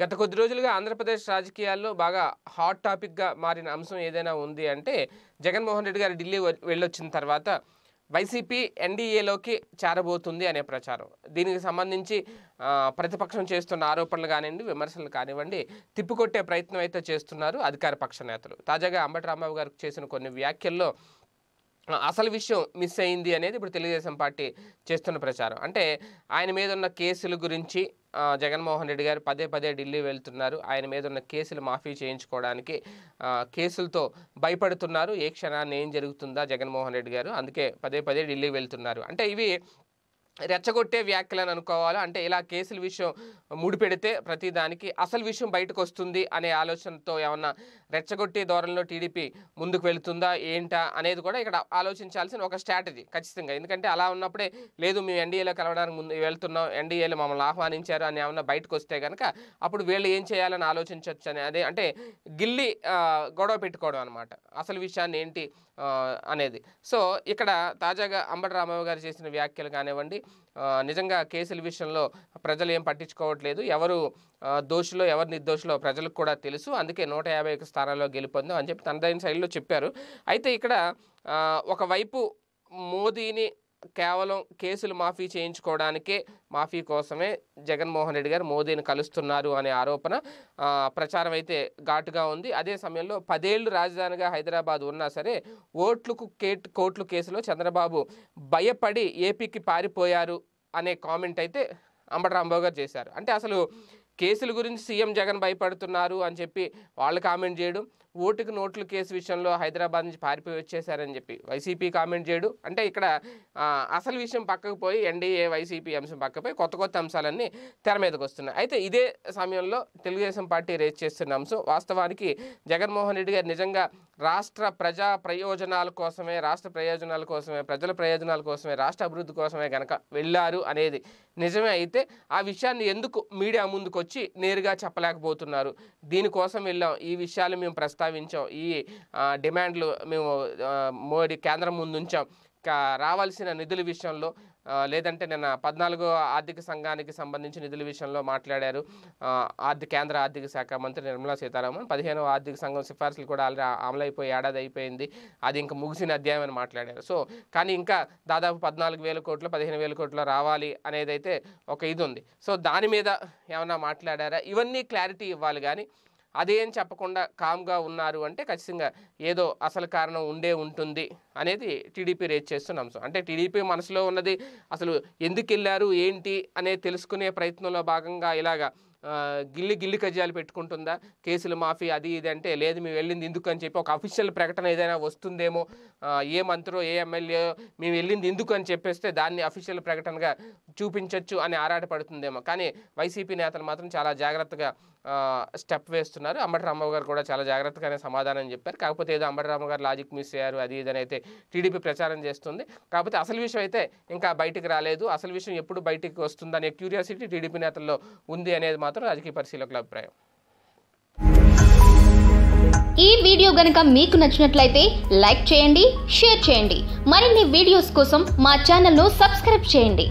గత కొద్ది రోజులుగా ఆంధ్రప్రదేశ్ రాజకీయాల్లో బాగా హాట్ టాపిక్గా మారిన అంశం ఏదైనా ఉంది అంటే జగన్మోహన్ రెడ్డి గారు ఢిల్లీ వెళ్ళొచ్చిన తర్వాత వైసీపీ ఎన్డీఏలోకి చేరబోతుంది అనే ప్రచారం దీనికి సంబంధించి ప్రతిపక్షం చేస్తున్న ఆరోపణలు కానివ్వండి విమర్శలు కానివ్వండి తిప్పికొట్టే ప్రయత్నం అయితే చేస్తున్నారు అధికార పక్ష నేతలు తాజాగా అంబటి రాంబాబు గారికి చేసిన కొన్ని వ్యాఖ్యల్లో అసలు విషయం మిస్ అయింది అనేది ఇప్పుడు తెలుగుదేశం పార్టీ చేస్తున్న ప్రచారం అంటే ఆయన మీద ఉన్న కేసుల గురించి జగన్మోహన్ రెడ్డి గారు పదే పదే ఢిల్లీ వెళ్తున్నారు ఆయన మీద ఉన్న కేసులు మాఫీ చేయించుకోవడానికి కేసులతో భయపడుతున్నారు ఏ క్షణాన్ని ఏం జరుగుతుందా జగన్మోహన్ రెడ్డి గారు అందుకే పదే పదే ఢిల్లీ వెళ్తున్నారు అంటే ఇవి రెచ్చగొట్టే అని అనుకోవాలి అంటే ఇలా కేసుల విషయం ముడిపెడితే ప్రతి దానికి అసలు విషయం బయటకు వస్తుంది అనే ఆలోచనతో ఏమన్నా రెచ్చగొట్టే ధోరణిలో టీడీపీ ముందుకు వెళుతుందా ఏంటా అనేది కూడా ఇక్కడ ఆలోచించాల్సిన ఒక స్ట్రాటజీ ఖచ్చితంగా ఎందుకంటే అలా ఉన్నప్పుడే లేదు మేము ఎన్డీఏలో కలవడానికి ముందు వెళ్తున్నాం ఎన్డీఏలో మమ్మల్ని ఆహ్వానించారు అని ఏమన్నా బయటకు వస్తే కనుక అప్పుడు వీళ్ళు ఏం చేయాలని ఆలోచించవచ్చు అని అదే అంటే గిల్లి గొడవ పెట్టుకోవడం అనమాట అసలు విషయాన్ని ఏంటి అనేది సో ఇక్కడ తాజాగా అంబటి రామారావు గారు చేసిన వ్యాఖ్యలు కానివ్వండి నిజంగా కేసుల విషయంలో ప్రజలు ఏం పట్టించుకోవట్లేదు ఎవరు దోషులో ఎవరు నిర్దోషులో ప్రజలకు కూడా తెలుసు అందుకే నూట యాభై స్థానాల్లో గెలుపొందాం అని చెప్పి తనదైన శైలిలో చెప్పారు అయితే ఇక్కడ ఒకవైపు మోదీని కేవలం కేసులు మాఫీ చేయించుకోవడానికే మాఫీ కోసమే జగన్మోహన్ రెడ్డి గారు మోదీని కలుస్తున్నారు అనే ఆరోపణ ప్రచారం అయితే ఘాటుగా ఉంది అదే సమయంలో పదేళ్లు రాజధానిగా హైదరాబాద్ ఉన్నా సరే ఓట్లకు కేట్ కోట్లు కేసులో చంద్రబాబు భయపడి ఏపీకి పారిపోయారు అనే కామెంట్ అయితే అంబటరాంబాబు గారు చేశారు అంటే అసలు కేసుల గురించి సీఎం జగన్ భయపడుతున్నారు అని చెప్పి వాళ్ళు కామెంట్ చేయడం ఓటుకు నోట్లు కేసు విషయంలో హైదరాబాద్ నుంచి పారిపోయి వచ్చేసారని చెప్పి వైసీపీ కామెంట్ చేయడు అంటే ఇక్కడ అసలు విషయం పక్కకు పోయి ఎన్డీఏ వైసీపీ అంశం పక్కపోయి కొత్త కొత్త అంశాలన్నీ తెర మీదకు వస్తున్నాయి అయితే ఇదే సమయంలో తెలుగుదేశం పార్టీ రేజ్ చేస్తున్న అంశం వాస్తవానికి జగన్మోహన్ రెడ్డి గారు నిజంగా రాష్ట్ర ప్రజా ప్రయోజనాల కోసమే రాష్ట్ర ప్రయోజనాల కోసమే ప్రజల ప్రయోజనాల కోసమే రాష్ట్ర అభివృద్ధి కోసమే కనుక వెళ్ళారు అనేది నిజమే అయితే ఆ విషయాన్ని ఎందుకు మీడియా ముందుకొచ్చి నేరుగా చెప్పలేకపోతున్నారు దీనికోసం వెళ్ళాం ఈ విషయాలు మేము ప్రస్తావించాం ప్రస్తావించాం ఈ డిమాండ్లు మేము మోడీ కేంద్రం ముందుంచాం రావాల్సిన నిధుల విషయంలో లేదంటే నిన్న పద్నాలుగో ఆర్థిక సంఘానికి సంబంధించి నిధుల విషయంలో మాట్లాడారు ఆర్థిక కేంద్ర ఆర్థిక శాఖ మంత్రి నిర్మలా సీతారామన్ పదిహేనవ ఆర్థిక సంఘం సిఫార్సులు కూడా ఆల్రెడీ అమలైపోయి ఏడాది అయిపోయింది అది ఇంకా ముగిసిన అధ్యాయం అని మాట్లాడారు సో కానీ ఇంకా దాదాపు పద్నాలుగు వేల కోట్లు పదిహేను వేల కోట్లు రావాలి అనేది అయితే ఒక ఇది ఉంది సో దాని మీద ఏమైనా మాట్లాడారా ఇవన్నీ క్లారిటీ ఇవ్వాలి కానీ అదేం చెప్పకుండా కామ్గా ఉన్నారు అంటే ఖచ్చితంగా ఏదో అసలు కారణం ఉండే ఉంటుంది అనేది టీడీపీ రేజ్ చేస్తున్న అంశం అంటే టీడీపీ మనసులో ఉన్నది అసలు ఎందుకు వెళ్ళారు ఏంటి అనేది తెలుసుకునే ప్రయత్నంలో భాగంగా ఇలాగా గిల్లి గిల్లి కజ్జాలు పెట్టుకుంటుందా కేసులు మాఫీ అది ఇది అంటే లేదు మేము వెళ్ళింది ఎందుకు అని చెప్పి ఒక అఫీషియల్ ప్రకటన ఏదైనా వస్తుందేమో ఏ మంత్రో ఏ ఎమ్మెల్యే మేము వెళ్ళింది ఎందుకు అని చెప్పేస్తే దాన్ని అఫీషియల్ ప్రకటనగా చూపించవచ్చు అని ఆరాటపడుతుందేమో కానీ వైసీపీ నేతలు మాత్రం చాలా జాగ్రత్తగా స్టెప్ వేస్తున్నారు అంబటి గారు కూడా చాలా జాగ్రత్తగానే సమాధానం చెప్పారు కాకపోతే ఏదో అంబటి రాంబాబు గారు లాజిక్ మిస్ అయ్యారు అది ఇది అయితే టీడీపీ ప్రచారం చేస్తుంది కాకపోతే అసలు విషయం అయితే ఇంకా బయటికి రాలేదు అసలు విషయం ఎప్పుడు బయటికి వస్తుందనే క్యూరియాసిటీ టీడీపీ నేతల్లో ఉంది అనేది మాత్రం రాజకీయ పరిశీలకుల అభిప్రాయం ఈ వీడియో గనక మీకు నచ్చినట్లయితే లైక్ చేయండి షేర్ చేయండి మరిన్ని వీడియోస్ కోసం మా ఛానల్ను సబ్స్క్రైబ్ చేయండి